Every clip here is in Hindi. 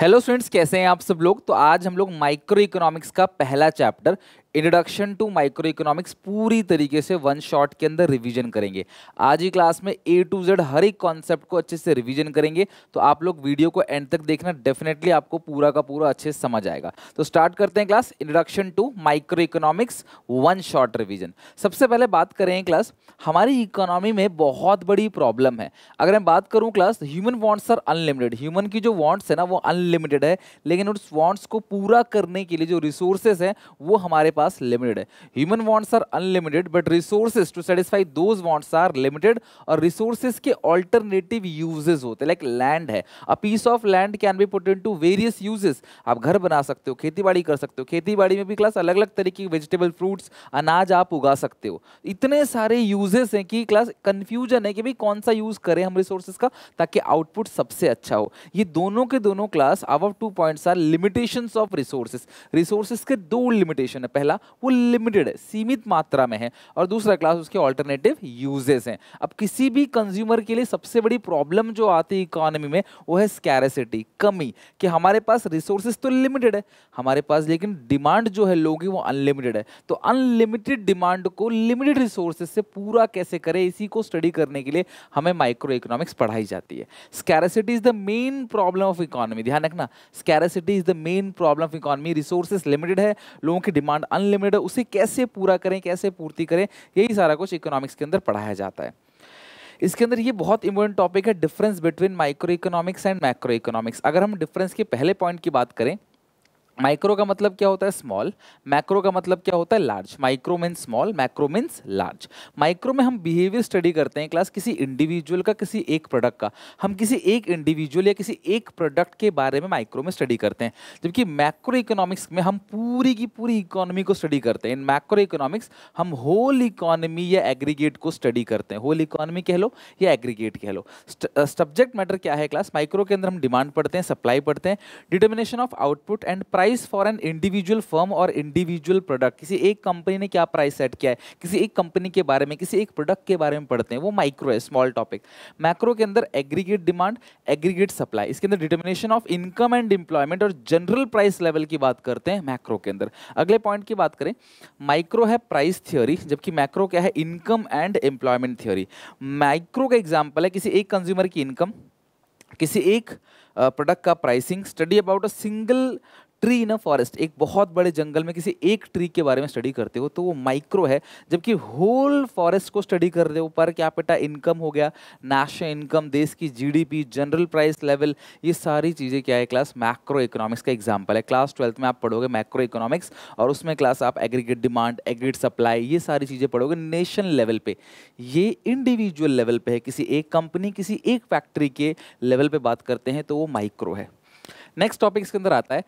हेलो स्टूडेंट्स कैसे हैं आप सब लोग तो आज हम लोग माइक्रो इकोनॉमिक्स का पहला chapter introduction to micro economics पूरी तरीके से वन शॉट के अंदर रिवीजन करेंगे आज ही क्लास में ए टू जेड हर एक कॉन्सेप्ट को अच्छे से रिवीजन करेंगे तो आप लोग वीडियो को एंड तक देखना डेफिनेटली आपको पूरा का पूरा अच्छे से समझ आएगा तो स्टार्ट करते हैं class introduction to micro economics one shot revision सबसे पहले बात करें क्लास हमारी इकोनॉमी में बहुत बड़ी प्रॉब्लम है अगर मैं बात करूँ class human wants are unlimited human की जो वॉन्ट्स है ना वो अनलिमिटेड है लेकिन उस वॉन्ट्स को पूरा करने के लिए जो रिसोर्सेस हैं वो हमारे पास लिमिटेड है human wants are unlimited but resources to satisfy those wants are limited और रिसोर्सेज के ऑल्टरनेटिव यूजेज होते हैं लाइक लैंड है a piece of land can be put into various uses आप घर बना सकते हो खेती बाड़ी कर सकते हो खेती बाड़ी में भी क्लास अलग अलग तरीके की वेजिटेबल फ्रूट्स अनाज आप उगा सकते हो इतने सारे यूजेस हैं कि क्लास कन्फ्यूजन है कि भाई कौन सा यूज़ करें हम रिसोर्सेज का ताकि आउटपुट सबसे अच्छा हो ये दोनों के दोनों क्लास अब two points are limitation of resources resources के दो लिमिटेशन है पहला पहला वो लिमिटेड है सीमित मात्रा में है और दूसरा क्लास उसके ऑल्टरनेटिव यूजेस हैं अब किसी भी कंज्यूमर के लिए सबसे बड़ी प्रॉब्लम जो आती है इकोनॉमी में वो है स्कैरसिटी कमी कि हमारे पास रिसोर्सेज तो लिमिटेड है हमारे पास लेकिन डिमांड जो है लोगों की वो अनलिमिटेड है तो अनलिमिटेड डिमांड को लिमिटेड रिसोर्सेज से पूरा कैसे करें इसी को स्टडी करने के लिए हमें माइक्रो इकोनॉमिक्स पढ़ाई जाती है scarcity is the main problem of economy ध्यान रखना scarcity is the main problem of economy resources limited है लोगों की डिमांड अन अनलिमिटेड उसे कैसे पूरा करें कैसे पूर्ति करें यही सारा कुछ इकोनॉमिक्स के अंदर पढ़ाया जाता है इसके अंदर ये बहुत इंपॉर्टेंट टॉपिक है difference between micro economics and macro economics अगर हम डिफरेंस के पहले पॉइंट की बात करें माइक्रो का मतलब क्या होता है स्मॉल मैक्रो का मतलब क्या होता है large micro means small macro means large micro में हम बिहेवियर स्टडी करते हैं क्लास किसी इंडिविजुअल का किसी एक प्रोडक्ट का हम किसी एक इंडिविजुअल या किसी एक प्रोडक्ट के बारे में माइक्रो में स्टडी करते हैं जबकि मैक्रो इकोनॉमिक्स में हम पूरी की पूरी इकोनॉमी को स्टडी करते हैं इन मैक्रो इकोनॉमिक्स हम होल इकोनॉमी या एग्रीगेट को स्टडी करते हैं होल इकोनॉमी कह लो या एग्रीगेट कह लो सब्जेक्ट मैटर क्या है क्लास माइक्रो के अंदर हम डिमांड पढ़ते हैं सप्लाई पढ़ते हैं determination of output and price price for an individual firm और इंडिविजुअल प्रोडक्ट किसी एक कंपनी ने क्या प्राइस सेट किया है किसी एक कंपनी के बारे में किसी एक प्रोडक्ट के बारे में पढ़ते हैं वो माइक्रो है स्मॉल टॉपिक मैक्रो के अंदर एग्रीगेट डिमांड एग्रीगेट सप्लाई इसके अंदर determination of income and employment और जनरल प्राइस लेवल की बात करते हैं मैक्रो के अंदर अगले पॉइंट की बात करें माइक्रो है प्राइस थ्योरी जबकि मैक्रो क्या है income and employment theory micro का एग्जाम्पल है किसी एक कंज्यूमर की इनकम किसी एक प्रोडक्ट का pricing study about a single tree in a forest एक बहुत बड़े जंगल में किसी एक ट्री के बारे में स्टडी करते हो तो वो माइक्रो है जबकि होल फॉरेस्ट को स्टडी कर रहे हो पर क्या बेटा इनकम हो गया नेशनल इनकम देश की जीडीपी जनरल प्राइस लेवल ये सारी चीज़ें क्या है क्लास मैक्रो इकोनॉमिक्स का एग्जाम्पल है क्लास ट्वेल्थ में आप पढ़ोगे मैक्रो इकोनॉमिक्स और उसमें क्लास आप एग्रीगेट डिमांड एग्रीगेट सप्लाई ये सारी चीज़ें पढ़ोगे नेशन लेवल पे ये इंडिविजुअल लेवल पे है किसी एक कंपनी किसी एक फैक्ट्री के लेवल पर बात करते हैं तो वो माइक्रो है नेक्स्ट टॉपिक इसके अंदर आता है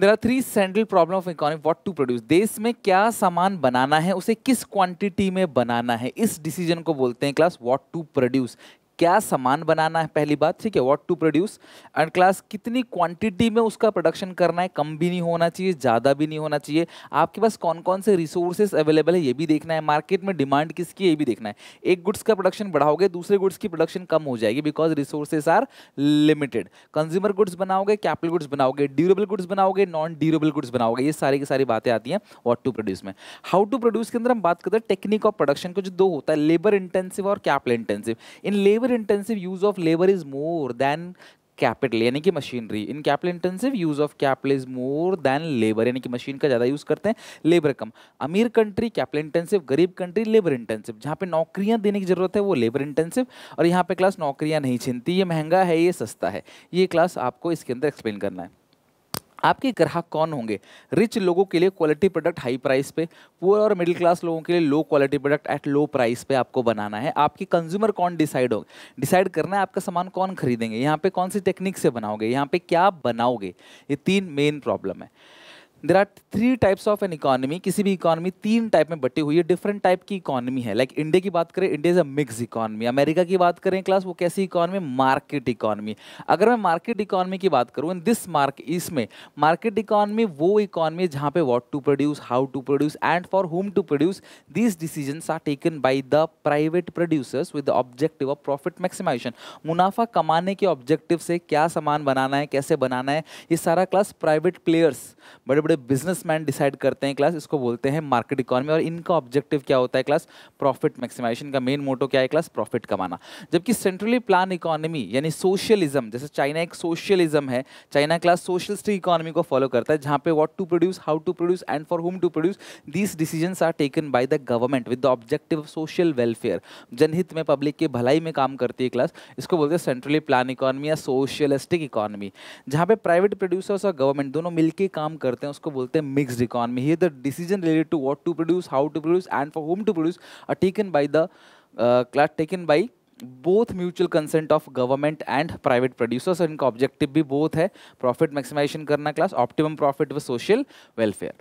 there are three central problem of economy what to produce देश में क्या सामान बनाना है उसे किस क्वांटिटी में बनाना है इस डिसीजन को बोलते हैं क्लास वॉट टू प्रोड्यूस क्या सामान बनाना है पहली बात ठीक है what to produce and class कितनी क्वांटिटी में उसका प्रोडक्शन करना है कम भी नहीं होना चाहिए ज़्यादा भी नहीं होना चाहिए आपके पास कौन कौन से रिसोर्सेज अवेलेबल है ये भी देखना है मार्केट में डिमांड किसकी ये भी देखना है एक गुड्स का प्रोडक्शन बढ़ाओगे दूसरे गुड्स की प्रोडक्शन कम हो जाएगी because resources are limited consumer goods बनाओगे कैपिटल गुड्स बनाओगे ड्यूरेबल गुड्स बनाओगे नॉन ड्यूरेबल गुड्स बनाओगे ये सारी की सारी बातें आती हैं वॉट टू प्रोड्यूस में हाउ टू प्रोड्यूस के अंदर हम बात करते हैं टेक्निक ऑफ प्रोडक्शन को जो दो होता है लेबर इंटेंसिव और capital intensive in labour labour intensive use of labour is more than capital यानी कि machinery in capital intensive use of capital is more than labour यानी कि मशीन का ज़्यादा यूज़ करते हैं लेबर कम अमीर कंट्री कैपिटल इंटेंसिव गरीब कंट्री लेबर इंटेंसिव जहाँ पे नौकरियाँ देने की ज़रूरत है वो लेबर इंटेंसिव और यहाँ पे क्लास नौकरियाँ नहीं छीनती ये महंगा है ये सस्ता है ये क्लास आपको इसके अंदर एक्सप्लेन करना है आपके ग्राहक कौन होंगे रिच लोगों के लिए क्वालिटी प्रोडक्ट हाई प्राइस पे पुअर और मिडिल क्लास लोगों के लिए low quality product at low price पे आपको बनाना है आपके कंज्यूमर कौन डिसाइड हो डिसाइड करना है आपका सामान कौन खरीदेंगे यहाँ पे कौन सी टेक्निक से बनाओगे यहाँ पे क्या बनाओगे ये तीन मेन प्रॉब्लम है there are three types of an economy किसी भी इकॉनमी तीन टाइप में बटी हुई है डिफरेंट टाइप की इकॉनमी है लाइक like इंडिया की बात करें India is a mix economy America की बात करें क्लास वो कैसी इकॉनमी मार्केट इकॉनमी अगर मैं मार्केट इकॉनमी की बात करूँ इन दिस मार्क इसमें मार्केट इकॉनमी वो इकॉनमी जहाँ पे what to produce how to produce and for whom to produce this decision are taken by the private producers with objective of profit maximisation मुनाफा कमाने के ऑब्जेक्टिव से क्या सामान बनाना है कैसे बनाना है ये सारा क्लास प्राइवेट प्लेयर्स बड़े बड़े बिजनेस मैन डिसाइड करते हैं क्लास इसको बोलते हैं मार्केट इकोनॉमी और इनका ऑब्जेक्टिव क्या होता है क्लास प्रॉफिट मैक्सिमाइजेशन का मेन मोटो क्या है क्लास प्रॉफिट कमाना जबकि सेंट्रली प्लान इकोनॉमी यानी सोशलिज्म जैसे चाइना एक सोशलिज्म है चाइना क्लास सोशलिस्ट इकोनॉमी को फॉलो करता है जहाँ पे what to produce how to produce and for whom to produce these decision are taken by the government with the objective of social welfare जनहित में पब्लिक की भलाई में काम करती है क्लास इसको बोलते हैं सेंट्रली प्लान इकोनॉमी या सोशलिस्टिक इकोनॉमी जहाँ पे प्राइवेट प्रोड्यूसर्स और गवर्नमेंट दोनों मिलकर काम करते हैं उसको बोलते हैं मिक्सड इकॉनमी ये the decision related to what to produce how to produce and for whom to produce are taken by the taken by both mutual consent of government and private producers और इनका ऑब्जेक्टिव भी बोथ है प्रॉफिट मैक्सिमाइजेशन करना क्लास ऑप्टिमम प्रॉफिट व social welfare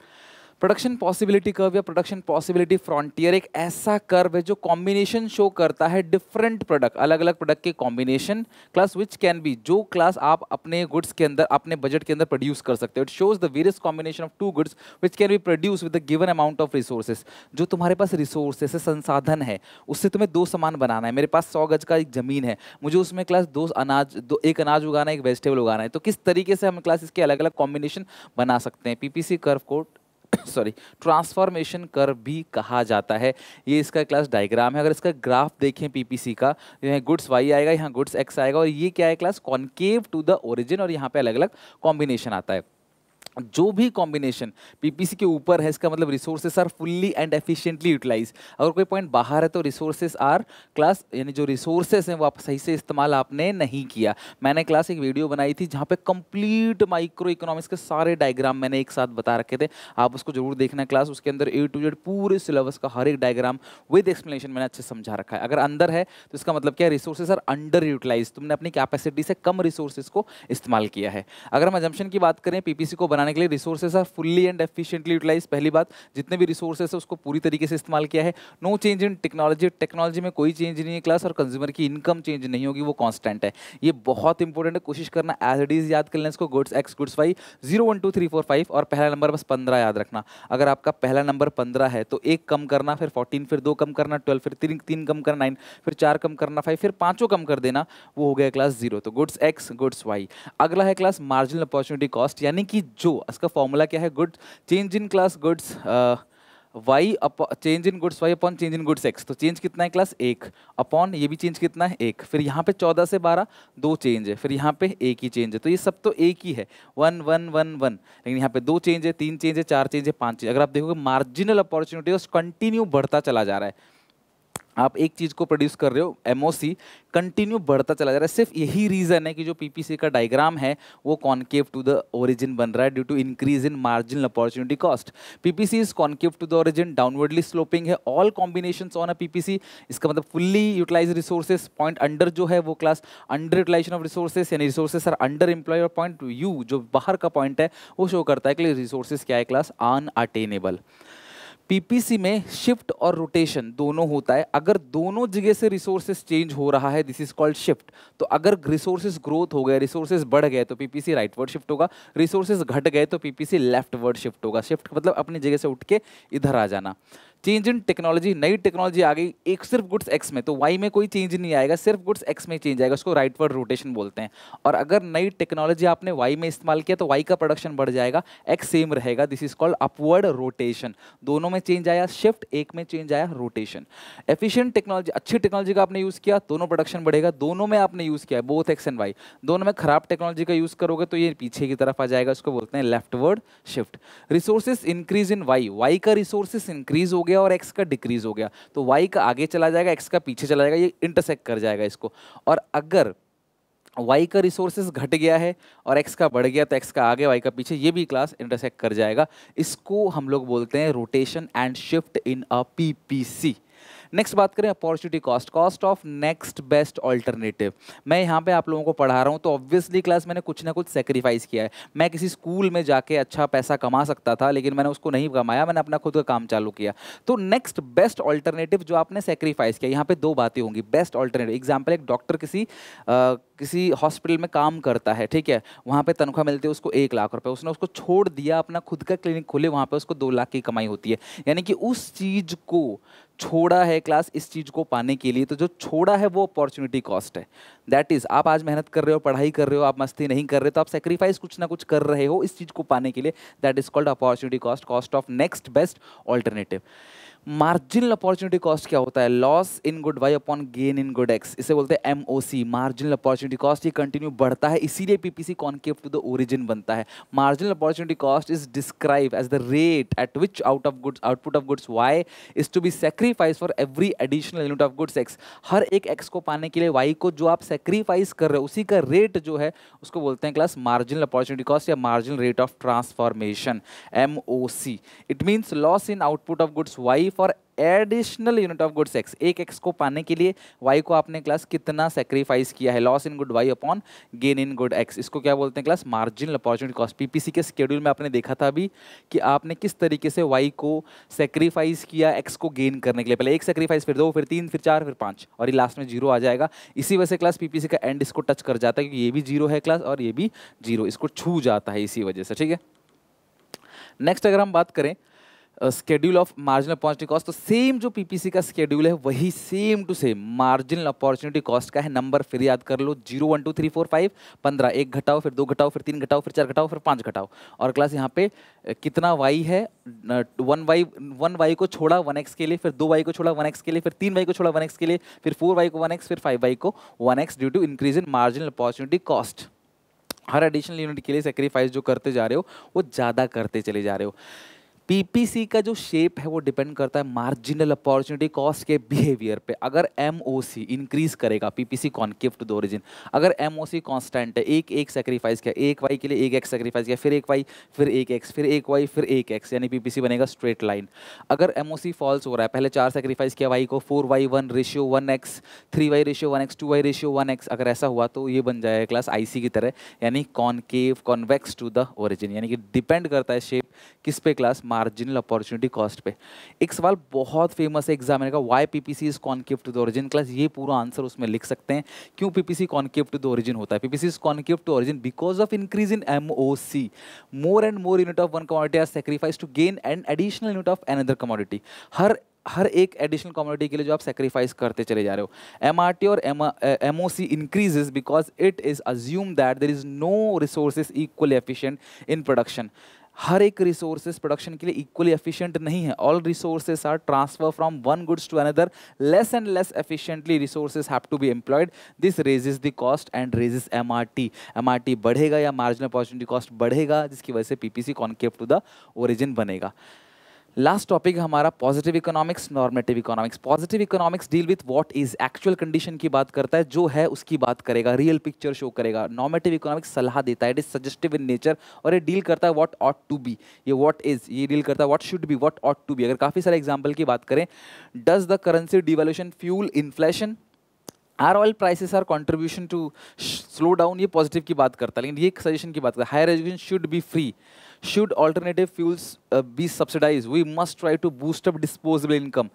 production possibility curve या प्रोडक्शन पॉसिबिलिटी फ्रॉन्टियर एक ऐसा कर्व है जो कॉम्बिनेशन शो करता है डिफरेंट प्रोडक्ट अलग अलग प्रोडक्ट के combination class which can be जो क्लास आप अपने गुड्स के अंदर अपने बजट के अंदर प्रोड्यूस कर सकते हो it shows the various combination of two goods which can be produce with the given amount of resources जो तुम्हारे पास रिसोर्सेस है संसाधन है उससे तुम्हें दो सामान बनाना है मेरे पास सौ गज का एक जमीन है मुझे उसमें क्लास दो अनाज दो एक अनाज उगाना है एक वेजिटेबल उगाना है तो किस तरीके से हम क्लास इसके अलग अलग कॉम्बिनेशन बना सकते हैं पीपीसी कर्व कोड सॉरी ट्रांसफॉर्मेशन कर भी कहा जाता है ये इसका क्लास डायग्राम है अगर इसका ग्राफ देखें पीपीसी का यहाँ गुड्स वाई आएगा यहाँ गुड्स एक्स आएगा और ये क्या है class concave to the origin और यहाँ पे अलग अलग कॉम्बिनेशन आता है जो भी कॉम्बिनेशन पीपीसी के ऊपर है इसका मतलब resources are fully and efficiently utilise अगर कोई पॉइंट बाहर है तो रिसोर्सेज आर क्लास यानी जो रिसोर्सेस हैं वो आप सही से इस्तेमाल आपने नहीं किया मैंने क्लास एक वीडियो बनाई थी जहाँ पे कंप्लीट माइक्रो इकोनॉमिक्स के सारे डायग्राम मैंने एक साथ बता रखे थे आप उसको जरूर देखना क्लास उसके अंदर ए टू जेड पूरे सिलेबस का हर एक डायग्राम विद एक्सप्लेनेशन मैंने अच्छे समझा रखा है अगर अंदर है तो इसका मतलब क्या है रिसोर्सेज आर अंडर यूटिलाइज तुमने अपनी कैपेसिटी से कम रिसोर्सेज को इस्तेमाल किया है अगर हम एजम्पन की बात करें पीपीसी को बना बनाने के लिए resources are fully and efficiently utilise पहली बात जितने भी रिसोर्सेज है उसको पूरी तरीके से इस्तेमाल किया है no change in technology technology में कोई चेंज नहीं है क्लास और कंज्यूमर की इनकम चेंज नहीं होगी वो कॉन्स्टेंट है ये बहुत इंपॉर्टेंट है कोशिश करना एज इट इज याद कर लेना इसको goods X goods Y zero one two three four five और पहला नंबर बस पंद्रह याद रखना अगर आपका पहला नंबर पंद्रह है तो एक कम करना फिर फोर्टीन फिर दो कम करना ट्वेल्व फिर तीन तीन कम करना नाइन फिर चार कम करना फाइव फिर पाँचों कम कर देना वो हो गया क्लास जीरो तो गुड्स एक्स गुड्स वाई अगला है क्लास मार्जिनल अपॉर्चुनिटी कॉस्ट यानी कि जो टू इसका फॉर्मूला क्या है good change in class goods Y up change in goods Y upon change in goods X तो चेंज कितना है क्लास एक अपॉन ये भी चेंज कितना है एक फिर यहाँ पे चौदह से बारह दो चेंज है फिर यहाँ पे एक ही चेंज है तो ये सब तो एक ही है वन वन वन वन लेकिन यहाँ पे दो चेंज है तीन चेंज है चार चेंज है पाँच चेंज अगर आप देखोगे मार्जिनल अपॉर्चुनिटी कंटिन्यू बढ़ता चला जा रहा है आप एक चीज़ को प्रोड्यूस कर रहे हो एम कंटिन्यू बढ़ता चला जा रहा है सिर्फ यही रीज़न है कि जो पीपीसी का डायग्राम है वो कॉन्केव टू द ओरिजिन बन रहा है due to increase in marginal opportunity cost PPC is concave to the origin downwardly sloping है all combination on a PPC इसका मतलब fully utilise resources point under जो है वो class under utilisation of resources यानी resources are under employ point U जो बाहर का पॉइंट है वो शो करता है कि रिसोर्सेज क्या है क्लास अनअटेनेबल पीपीसी में शिफ्ट और रोटेशन दोनों होता है अगर दोनों जगह से रिसोर्सेज चेंज हो रहा है दिस इज कॉल्ड शिफ्ट तो अगर रिसोर्सेज ग्रोथ हो गए रिसोर्सेज बढ़ गए तो पीपीसी राइट वर्ड शिफ्ट होगा रिसोर्सेज घट गए तो पीपीसी लेफ्ट वर्ड शिफ्ट होगा शिफ्ट मतलब अपनी जगह से उठ के इधर आ जाना चेंज इन टेक्नोलॉजी नई टेक्नोलॉजी आ गई एक सिर्फ गुड्स एक्स में तो वाई में कोई चेंज नहीं आएगा सिर्फ गुड्स एक्स में चेंज आएगा उसको राइट वर्ड रोटेशन बोलते हैं और अगर नई टेक्नोलॉजी आपने वाई में इस्तेमाल किया तो वाई का प्रोडक्शन बढ़ जाएगा एक्स सेम रहेगा this is called upward rotation दोनों में चेंज आया शिफ्ट एक में चेंज आया रोटेशन एफिशियंट टेक्नोलॉजी अच्छी टेक्नोलॉजी का आपने यूज़ किया दोनों प्रोडक्शन बढ़ेगा दोनों में आपने यूज़ किया बोथ एक्स एंड वाई दोनों में खराब टेक्नोलॉजी का यूज़ करोगे तो ये पीछे की तरफ आ जाएगा उसको बोलते हैं leftward shift resources increase in Y Y का रिसोर्सेज इंक्रीज हो गया गया और एक्स का डिक्रीज हो गया तो वाई का आगे चला जाएगा एक्स का पीछे चला जाएगा ये इंटरसेक्ट कर जाएगा इसको और अगर वाई का रिसोर्सेज घट गया है और एक्स का बढ़ गया तो एक्स का आगे वाई का पीछे ये भी क्लास इंटरसेक्ट कर जाएगा इसको हम लोग बोलते हैं rotation and shift in a PPC next बात करें opportunity cost cost of next best alternative मैं यहाँ पे आप लोगों को पढ़ा रहा हूँ तो ऑब्वियसली क्लास मैंने कुछ ना कुछ सेक्रीफाइस किया है मैं किसी स्कूल में जाके अच्छा पैसा कमा सकता था लेकिन मैंने उसको नहीं कमाया मैंने अपना खुद का काम चालू किया तो नेक्स्ट बेस्ट ऑल्टरनेटिव जो आपने सेक्रीफाइस किया यहाँ पे दो बातें होंगी बेस्ट ऑल्टरनेटिव एग्जाम्पल एक डॉक्टर किसी आ, किसी हॉस्पिटल में काम करता है ठीक है वहाँ पे तनख्वाह मिलती है उसको एक लाख रुपए उसने उसको छोड़ दिया अपना खुद का क्लिनिक खोले वहाँ पे उसको दो लाख की कमाई होती है यानी कि उस चीज़ को छोड़ा है क्लास इस चीज़ को पाने के लिए तो जो छोड़ा है वो अपॉर्चुनिटी कॉस्ट है दैट इज़ आप आज मेहनत कर रहे हो पढ़ाई कर रहे हो आप मस्ती नहीं कर रहे तो आप सेक्रीफाइस कुछ ना कुछ कर रहे हो इस चीज़ को पाने के लिए that is called opportunity cost cost of next best alternative marginal opportunity cost क्या होता है loss in good Y upon gain in good X इसे बोलते हैं एमओसी मार्जिनल अपॉर्चुनिटी कॉस्ट ये कंटिन्यू बढ़ता है इसीलिए PPC concave to the origin बनता है marginal opportunity cost is describe as the rate at which out of goods output of goods Y is to be sacrifice for every additional unit of goods X हर एक एक्स को पाने के लिए वाई को जो आप सेक्रीफाइस कर रहे हो उसी का रेट जो है उसको बोलते हैं क्लास मार्जिनल अपॉर्चुनिटी कॉस्ट या marginal rate of transformation M it means loss in output of goods Y for additional unit of goods X एक एक्स को पाने के लिए वाई को आपने क्लास कितना सेक्रीफाइस किया है loss in good Y upon gain in good X इसको क्या बोलते हैं class marginal opportunity cost PPC के स्केड्यूल में आपने देखा था अभी कि आपने किस तरीके से वाई को सेक्रीफाइस किया एक्स को गेन करने के लिए पहले एक सेक्रीफाइस फिर दो फिर तीन फिर चार फिर पाँच और ये लास्ट में जीरो आ जाएगा इसी वजह से क्लास पीपीसी का एंड इसको टच कर जाता है क्योंकि ये भी जीरो है क्लास और ये भी जीरो इसको छू जाता है इसी वजह से ठीक है नेक्स्ट अगर हम बात करें schedule of marginal opportunity cost तो सेम जो पीपीसी का स्केड्यूल है वही same to same marginal opportunity cost का है नंबर फिर याद कर लो zero one two three four five पंद्रह एक घटाओ फिर दो घटाओ फिर तीन घटाओ फिर चार घटाओ फिर पाँच घटाओ और क्लास यहाँ पे कितना वाई है वन वाई वन वाई को छोड़ा वन एक्स के लिए फिर दो वाई को छोड़ा वन एक्स के लिए फिर तीन वाई को छोड़ा वन एक्स के लिए फिर फोर वाई को वन एक्स फिर फाइव वाई को one X due to increase in marginal opportunity cost हर एडिशनल यूनिट के लिए सेक्रीफाइस जो करते जा रहे हो वो ज़्यादा करते चले जा रहे हो पीपीसी का जो शेप है वो डिपेंड करता है मार्जिनल अपॉर्चुनिटी कॉस्ट के बिहेवियर पे अगर एम इंक्रीज करेगा पीपीसी कॉन्किफ्ट दो ओरिजिन अगर एम सी कॉन्स्टेंट है एक एक सेक्रीफाइस किया एक वाई के लिए एक एक्स सेक्रीफाइस किया फिर एक वाई फिर एक एक्स फिर एक वाई फिर एक एक्स यानी पीपीसी बनेगा स्ट्रेट लाइन अगर एम फॉल्स हो रहा है पहले चार सेक्रीफाइस किया वाई को four Y one ratio one X three Y ratio one X two Y ratio one X अगर ऐसा हुआ तो ये बन जाएगा क्लास आईसी की तरह यानी concave convex to the origin यानी कि डिपेंड करता है शेप किस पे क्लास मार्जिनल अपॉर्चुनिटी कॉस्ट पे एक सवाल बहुत फेमस है एग्जाम का why PPC is concave to the origin class ये पूरा आंसर उसमें लिख सकते हैं क्यों PPC concave to the origin होता है PPC is concave to origin because of increase in M O C more and more unit of one commodity are sacrifice to gain and additional unit of another commodity हर हर एक एडिशनल कम्युनिटी के लिए जो आप सेक्रीफाइस करते चले जा रहे हो एम आर टी और M O C increase because it is assume that there is no resources equally efficient in production हर एक रिसोर्सेज प्रोडक्शन के लिए इक्वली एफिशिएंट नहीं है all resources are transfer from one goods to another less and less efficiently resources have to be employed this raises the cost and raises MRT MRT बढ़ेगा या मार्जिनल अपॉर्चुनिटी कॉस्ट बढ़ेगा जिसकी वजह से PPC concave to the origin बनेगा लास्ट टॉपिक हमारा positive economics normative economics positive economics deal with what is actual condition की बात करता है जो है उसकी बात करेगा रियल पिक्चर शो करेगा नॉर्मेटिव इकोनॉमिक्स सलाह देता है it is suggestive in nature और ये डील करता है वॉट ऑट टू बी ये वॉट इज ये डील करता है what should be what ought to be अगर काफ़ी सारे एग्जाम्पल की बात करें does the currency devaluation fuel inflation or oil prices are contribution to slow down ये पॉजिटिव की बात करता है लेकिन ये एक सजेशन की बात करता है higher education should be free should alternative fuels uh, be subsidized? We must try to boost up disposable income.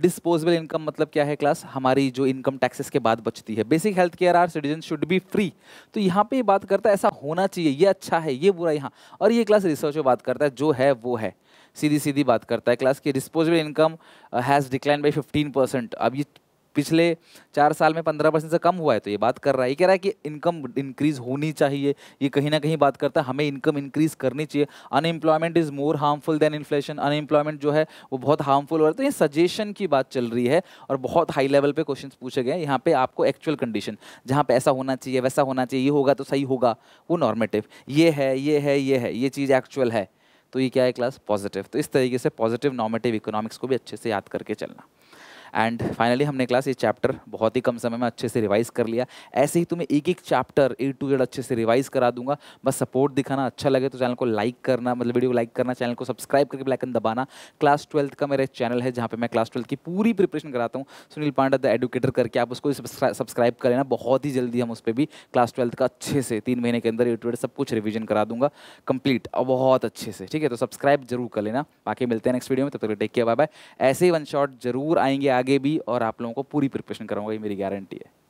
Disposable uh, income मतलब क्या है क्लास हमारी जो इनकम टैक्सेस के बाद बचती है basic health care are citizen should be free तो यहाँ पे ये बात करता है ऐसा होना चाहिए ये अच्छा है ये बुरा यहाँ और ये क्लास रिसर्च में बात करता है जो है वो है सीधी सीधी बात करता है क्लास की disposable income has decline by fifteen percent अब ये पिछले चार साल में पंद्रह परसेंट से कम हुआ है तो ये बात कर रहा है ये कह रहा है कि इनकम इंक्रीज होनी चाहिए ये कहीं ना कहीं बात करता है हमें इनकम इंक्रीज करनी चाहिए unemployment is more harmful than inflation unemployment जो है वो बहुत हार्मफुल हो रहा है तो ये सजेशन की बात चल रही है और बहुत हाई लेवल पर क्वेश्चन पूछे गए यहाँ पे आपको एक्चुअल कंडीशन जहाँ पे ऐसा होना चाहिए वैसा होना चाहिए ये होगा तो सही होगा वो नॉर्मेटिव ये है ये है ये है ये चीज़ एक्चुअल है तो ये क्या है क्लास पॉजिटिव तो इस तरीके से पॉजिटिव नॉर्मेटिव इकोनॉमिक्स को भी अच्छे से याद करके चलना एंड फाइनली हमने क्लास ये चैप्टर बहुत ही कम समय में अच्छे से रिवाइज कर लिया ऐसे ही तुम्हें एक एक चैप्टर ए टू जेड अच्छे से रिवाइज करा दूंगा बस सपोर्ट दिखाना अच्छा लगे तो चैनल को लाइक करना मतलब वीडियो को लाइक करना चैनल को सब्सक्राइब करके ब्लैकन दबाना क्लास ट्वेल्थ का मेरा चैनल है जहाँ पर मैं क्लास ट्वेल्थ की पूरी प्रिपरेशन कराता हूँ सुनील पांडा द एडुकेटर करके आप उसको सब्सक्राइब कर लेना बहुत ही जल्दी हम उस पर भी क्लास ट्वेल्थ का अच्छे से तीन महीने के अंदर ए टू जेड सब कुछ रिविजन करा दूंगा कंप्लीट और बहुत अच्छे से ठीक है तो सब्सक्राइब जरूर कर लेना बाकी मिलते हैं नेक्स्ट वीडियो में तब तक टेक केयर बाय बाय ऐसे ही वन शॉट जरूर आएंगे आगे आगे भी और आप लोगों को पूरी प्रिपरेशन कराऊंगा ये मेरी गारंटी है